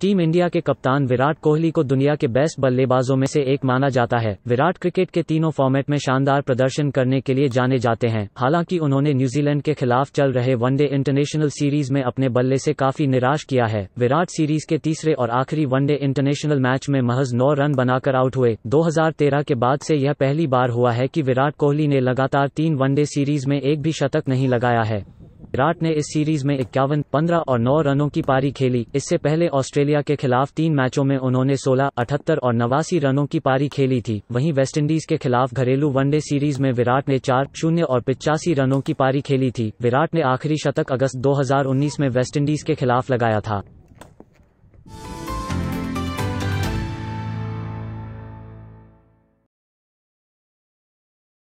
team India के कप्तान विराट कोहली को दुनिया के बेस्ट बल्लेबाजों में से एक माना जाता है विराट क्रिकेट के तीनों फॉर्मेट में शानदार प्रदर्शन करने के लिए जाने जाते हैं हालांकि उन्होंने न्यूजीलैंड के खिलाफ चल रहे वनडे इंटरनेशनल सीरीज में अपने बल्ले से काफी निराश किया है विराट सीरीज के तीसरे और आखिरी वनडे इंटरनेशनल मैच में महज नौ रन बनाकर आउट हुए दो के बाद ऐसी यह पहली बार हुआ है की विराट कोहली ने लगातार तीन वनडे सीरीज में एक भी शतक नहीं लगाया है विराट ने इस सीरीज में इक्यावन पंद्रह और नौ रनों की पारी खेली इससे पहले ऑस्ट्रेलिया के खिलाफ तीन मैचों में उन्होंने सोलह अठहत्तर और नवासी रनों की पारी खेली थी वहीं वेस्टइंडीज के खिलाफ घरेलू वनडे सीरीज में विराट ने चार शून्य और पिचासी रनों की पारी खेली थी विराट ने आखिरी शतक अगस्त दो में वेस्टइंडीज के खिलाफ लगाया था